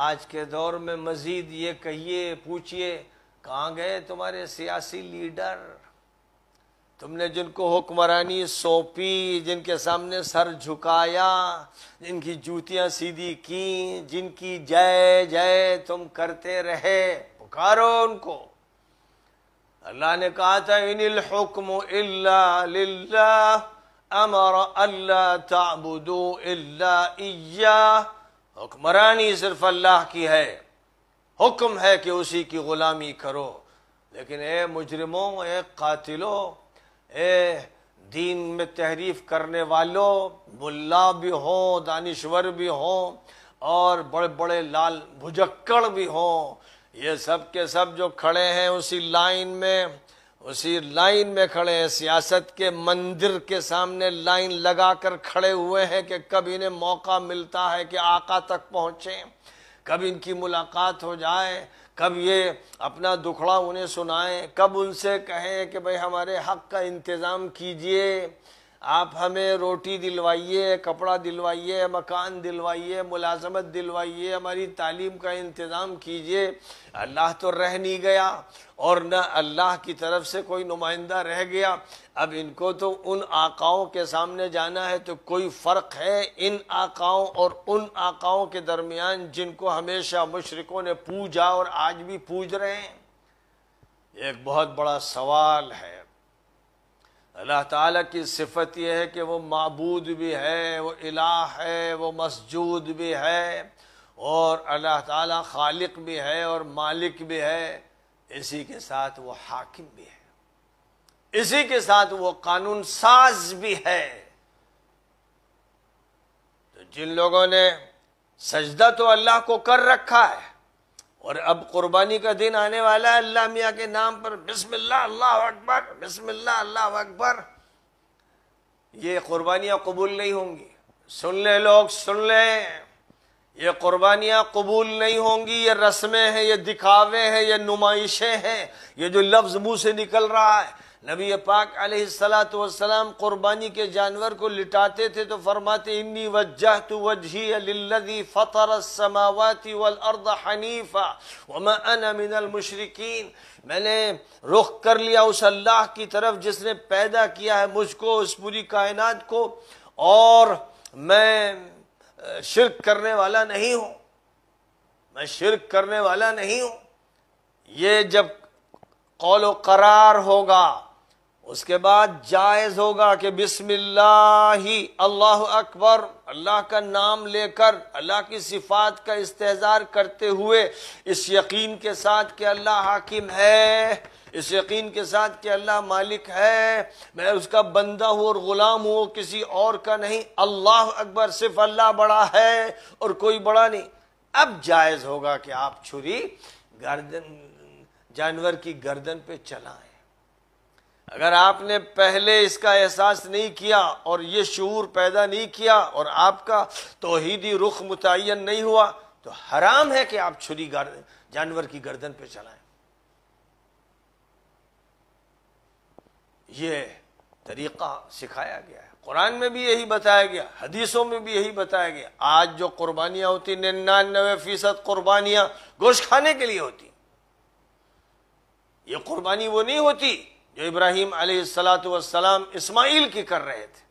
आज के दौर में मजीद ये कहिए पूछिए कहाँ गए तुम्हारे सियासी लीडर तुमने जिनको हुक्मरानी सौंपी जिनके सामने सर झुकाया जिनकी जूतियां सीधी की जिनकी जय जय तुम करते रहे पुकारो उनको अल्लाह ने कहा था इन हुक्म अल्लाह अमर अल्लाह ताबुदो अल्लाह हुक्मरानी सिर्फ अल्लाह की है हुक्म है कि उसी की गुलामी करो लेकिन ए मुजरमों ए कातिलो ए दीन में तहरीफ करने वालों मुल्ला भी हों दानश्वर भी हों और बड़े बड़े लाल भुजक्कड़ भी हों ये सब के सब जो खड़े हैं उसी लाइन में उसी लाइन में खड़े हैं सियासत के मंदिर के सामने लाइन लगाकर खड़े हुए हैं कि कब इन्हें मौका मिलता है कि आका तक पहुंचे कब इनकी मुलाकात हो जाए कब ये अपना दुखड़ा उन्हें सुनाएं कब उनसे कहें कि भाई हमारे हक का इंतज़ाम कीजिए आप हमें रोटी दिलवाइए कपड़ा दिलवाइए मकान दिलवाइए मुलाजमत दिलवाइए हमारी तालीम का इंतज़ाम कीजिए अल्लाह तो रह नहीं गया और न अल्लाह की तरफ से कोई नुमाइंदा रह गया अब इनको तो उन आकाओं के सामने जाना है तो कोई फ़र्क है इन आकाओं और उन आकाओं के दरमियान जिनको हमेशा मशरकों ने पूजा और आज भी पूज रहे हैं एक बहुत बड़ा सवाल है अल्लाह ताला की सिफत यह है कि वो मबूद भी है वो इलाह है वो मसजूद भी है और अल्लाह ताला खालिक भी है और मालिक भी है इसी के साथ वो हाकिम भी है इसी के साथ वो कानून साज भी है तो जिन लोगों ने सजदा तो अल्लाह को कर रखा है और अब कुर्बानी का दिन आने वाला है अल्लाह मियाँ के नाम पर बिस्मिल्लाह अल्लाह अकबर बिस्मिल्लाह अल्लाह अकबर ये कुर्बानियाँ कबूल नहीं होंगी सुन ले लोग सुन ले ये कुर्बानियाँ कबूल नहीं होंगी ये रस्में हैं ये दिखावे हैं ये नुमाइशें हैं ये जो लफ्ज़ मुंह से निकल रहा है नबी पाक सलाम कुर्बानी के जानवर को लिटाते थे तो फरमाते इन्नी वजह तो वजही फ़तर समावती वल अर्द हनीफ़ा मिनल मशरकिन मैंने रुख कर लिया उस अल्लाह की तरफ जिसने पैदा किया है मुझको उस पूरी कायनात को और मैं शिरक करने वाला नहीं हूँ मैं शिरक करने वाला नहीं हूँ ये जब कौल करार होगा उसके बाद जायज होगा कि बिस्मिल्लाह अल्लाह अकबर अल्लाह का नाम लेकर अल्लाह की सिफात का इस्तेजार करते हुए इस यकीन के साथ कि अल्लाह हाकिम है इस यकीन के साथ कि अल्लाह मालिक है मैं उसका बंदा हूँ और ग़ुलाम हूँ किसी और का नहीं अल्लाह अकबर सिर्फ अल्लाह बड़ा है और कोई बड़ा नहीं अब जायज़ होगा कि आप छुरी गर्दन जानवर की गर्दन पे चलाएं अगर आपने पहले इसका एहसास नहीं किया और ये शूर पैदा नहीं किया और आपका तोहीदी रुख मुतन नहीं हुआ तो हराम है कि आप छुरी जानवर की गर्दन पे चलाएं ये तरीका सिखाया गया है कुरान में भी यही बताया गया हदीसों में भी यही बताया गया आज जो कुर्बानियां होती निन्यानवे फीसद कुर्बानियां गोश्त खाने के लिए होती ये कुर्बानी वो नहीं होती जो इब्राहिम सलाम इस्माइल की कर रहे थे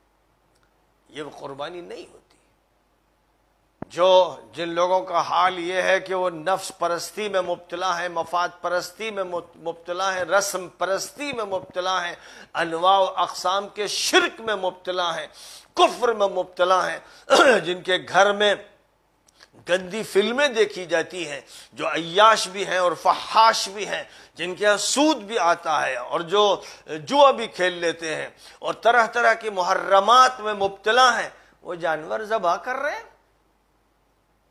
ये कुर्बानी नहीं होती जो जिन लोगों का हाल ये है कि वो नफ्स परस्ती में मुबतला है मफाद परस्ती में मुबतला है रस्म परस्ती में मुबतला है अनवा अकसाम के शिरक में मुबतला है कुफ्र में मुबतला है जिनके घर में गंदी फिल्में देखी जाती हैं जो अयाश भी हैं और फहाश भी हैं जिनके यहाँ सूद भी आता है और जो जुआ भी खेल लेते हैं और तरह तरह की मुहर्रमात में मुबतला हैं वो जानवर जबा कर रहे हैं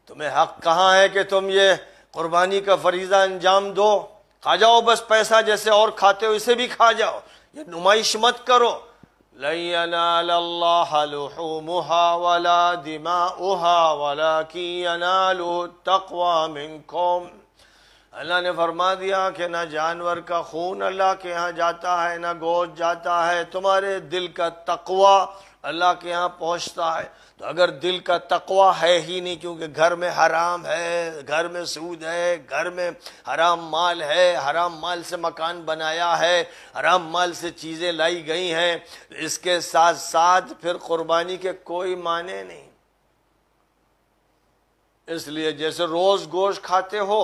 तुम्हें हक कहाँ है कि तुम ये कुर्बानी का फरीजा अंजाम दो खा जाओ बस पैसा जैसे और खाते हो इसे भी खा जाओ ये नुमाइश मत करो لن ينال الله لحومها ولا دماؤها ولكن يناله التقوى منكم अल्लाह ने फरमा दिया कि ना जानवर का खून अल्लाह के यहाँ जाता है ना गोश्त जाता है तुम्हारे दिल का तकवा अल्लाह के यहाँ पहुँचता है तो अगर दिल का तकवा है ही नहीं क्योंकि घर में हराम है घर में सूद है घर में हराम माल है हराम माल से मकान बनाया है हराम माल से चीज़ें लाई गई हैं तो इसके साथ साथ फिर कुर्बानी के कोई माने नहीं इसलिए जैसे रोज़ गोश्त खाते हो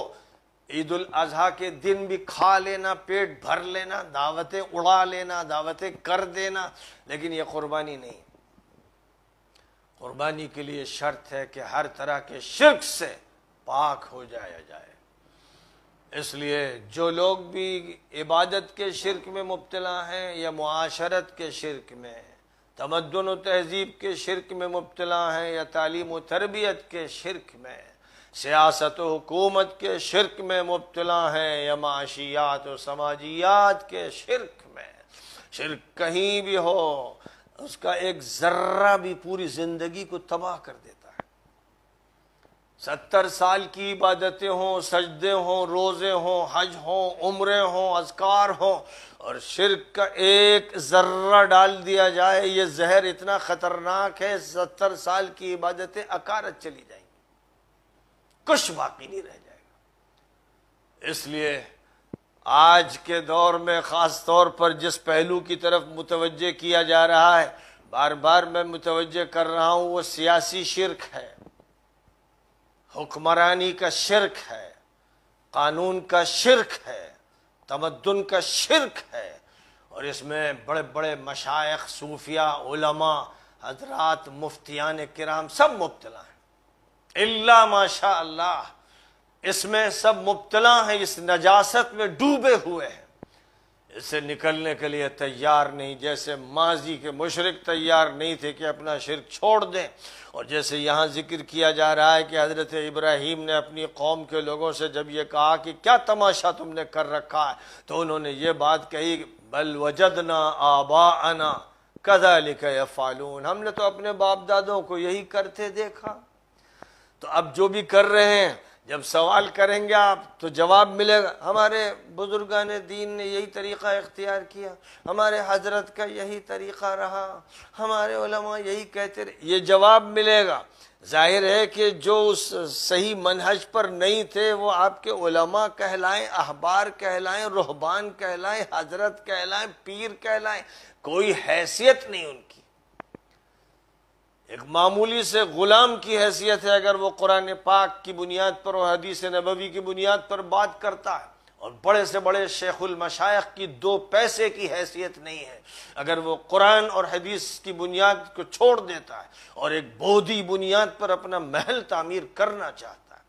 ईद उल अजहा के दिन भी खा लेना पेट भर लेना दावतें उड़ा लेना दावतें कर देना लेकिन ये कुर्बानी नहीं कुर्बानी के लिए शर्त है कि हर तरह के शिरक से पाक हो जाया जाए इसलिए जो लोग भी इबादत के शिरक में मुबतला हैं या माशरत के शिरक में तमदन व तहजीब के शिरक में मुबतला हैं या तालीम व तरबियत के शिरक में सियासत हुकूमत के शिरक में मुबतला हैं या माशियात और समाजियात के शिरक में शिरक कहीं भी हो उसका एक ज़र्रा भी पूरी ज़िंदगी को तबाह कर देता है सत्तर साल की इबादतें हों सजदे हों रोज़े हों हज हों उम्रें हों अजकार हों और शिरक का एक ज़र्रा डाल दिया जाए ये जहर इतना ख़तरनाक है सत्तर साल की इबादतें अकारत चली जाएंगी कुछ बाकी नहीं रह जाएगा इसलिए आज के दौर में ख़ास तौर पर जिस पहलू की तरफ मुतवजह किया जा रहा है बार बार मैं मुतवजह कर रहा हूं वो सियासी शिरक है हुक्मरानी का शिरक है कानून का शिरक है तमद्दन का शिरक है और इसमें बड़े बड़े मशाइ सूफिया उलमा हजरात मुफ्तियान कराम सब मुबतला हैं इल्ला माशा अल्लाह इसमें सब मुबतला हैं इस नजासत में डूबे हुए हैं इसे निकलने के लिए तैयार नहीं जैसे माजी के मुशरक तैयार नहीं थे कि अपना शिरक छोड़ दें और जैसे यहाँ जिक्र किया जा रहा है कि हज़रत इब्राहिम ने अपनी कौम के लोगों से जब ये कहा कि क्या तमाशा तुमने कर रखा है तो उन्होंने ये बात कही बल वजदना आबा अना कदा लिखा फालून हमने तो अपने बाप दादों को यही करते देखा तो अब जो भी कर रहे हैं जब सवाल करेंगे आप तो जवाब मिलेगा हमारे बुजुर्गान दीन ने यही तरीक़ा इख्तियार किया हमारे हजरत का यही तरीक़ा रहा हमारे उलमा यही कहते रहे ये जवाब मिलेगा जाहिर है कि जो उस सही मनहज पर नहीं थे वो आपके उलमा कहलाएं अहबार कहलाएं रुहबान कहलाएं हजरत कहलाएं पीर कहलाएं कोई हैसियत नहीं उनकी एक मामूली से ग़ुलाम की हैसियत है अगर वो कुरान पाक की बुनियाद पर और हदीस नबवी की बुनियाद पर बात करता है और बड़े से बड़े मशाइख की दो पैसे की हैसियत नहीं है अगर वो कुरान और हदीस की बुनियाद को छोड़ देता है और एक बोधी बुनियाद पर अपना महल तामीर करना चाहता है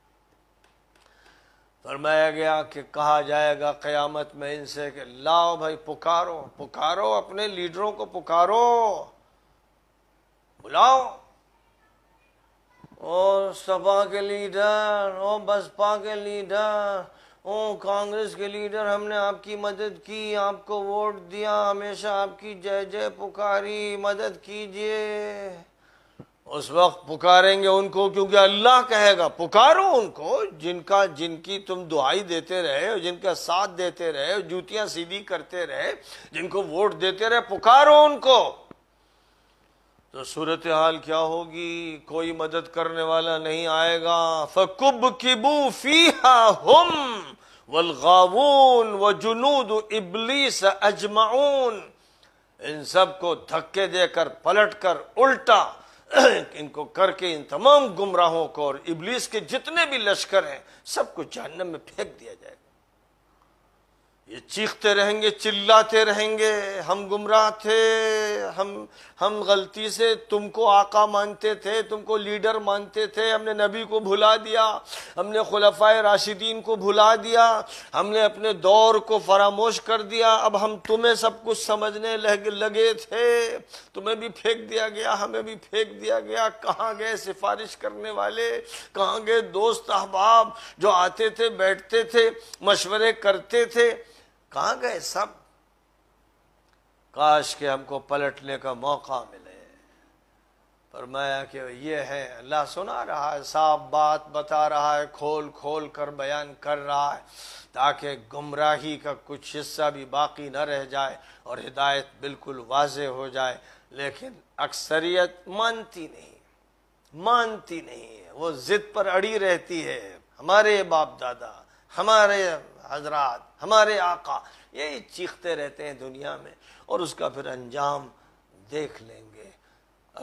फरमाया गया कि कहा जाएगा क़यामत में इनसे कि लाओ भाई पुकारो पुकारो अपने लीडरों को पुकारो बुलाओ ओ सपा के लीडर ओ बसपा के लीडर ओ कांग्रेस के लीडर हमने आपकी मदद की आपको वोट दिया हमेशा आपकी जय जय पुकारी मदद कीजिए उस वक्त पुकारेंगे उनको क्योंकि अल्लाह कहेगा पुकारो उनको जिनका जिनकी तुम दुहाई देते रहे हो जिनका साथ देते रहे हो जूतियां सीधी करते रहे जिनको वोट देते रहे पुकारो उनको तो सूरत हाल क्या होगी कोई मदद करने वाला नहीं आएगा फकुब किबू फीहा हम वलगावून व जुनूद इबलीस अजमाउन इन सब को धक्के देकर पलट कर उल्टा इनको करके इन तमाम गुमराहों को और इबलीस के जितने भी लश्कर हैं सबको जहन्नम में फेंक दिया जाएगा ये चीखते रहेंगे चिल्लाते रहेंगे हम गुमराह थे हम हम गलती से तुमको आका मानते थे तुमको लीडर मानते थे हमने नबी को भुला दिया हमने खुलफा राशिदीन को भुला दिया हमने अपने दौर को फरामोश कर दिया अब हम तुम्हें सब कुछ समझने लगे थे तुम्हें भी फेंक दिया गया हमें भी फेंक दिया गया कहाँ गए सिफारिश करने वाले कहाँ गए दोस्त अहबाब जो आते थे बैठते थे मशवरे करते थे कहा गए सब काश के हमको पलटने का मौका मिले मैं कि ये है अल्लाह सुना रहा है साफ बात बता रहा है खोल खोल कर बयान कर रहा है ताकि गुमराही का कुछ हिस्सा भी बाकी न रह जाए और हिदायत बिल्कुल वाज हो जाए लेकिन अक्सरियत मानती नहीं मानती नहीं है वो ज़िद पर अड़ी रहती है हमारे बाप दादा हमारे हजरात हमारे आका यही चीखते रहते हैं दुनिया में और उसका फिर अंजाम देख लेंगे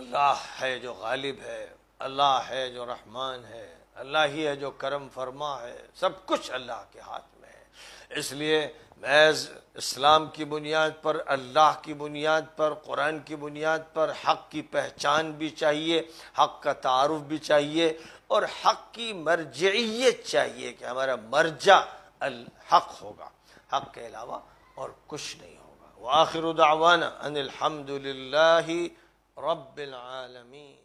अल्लाह है जो गालिब है अल्लाह है जो रहमान है अल्लाह ही है जो करम फरमा है सब कुछ अल्लाह के हाथ में है इसलिए महज इस्लाम की बुनियाद पर अल्लाह की बुनियाद पर कुरान की बुनियाद पर हक की पहचान भी चाहिए हक का तारफ़ भी चाहिए और हक की मरजयत चाहिए कि हमारा मर्जा الحق ہوگا حق کے علاوہ اور کچھ نہیں ہوگا وآخر دعوانا ان الحمد لله رب العالمين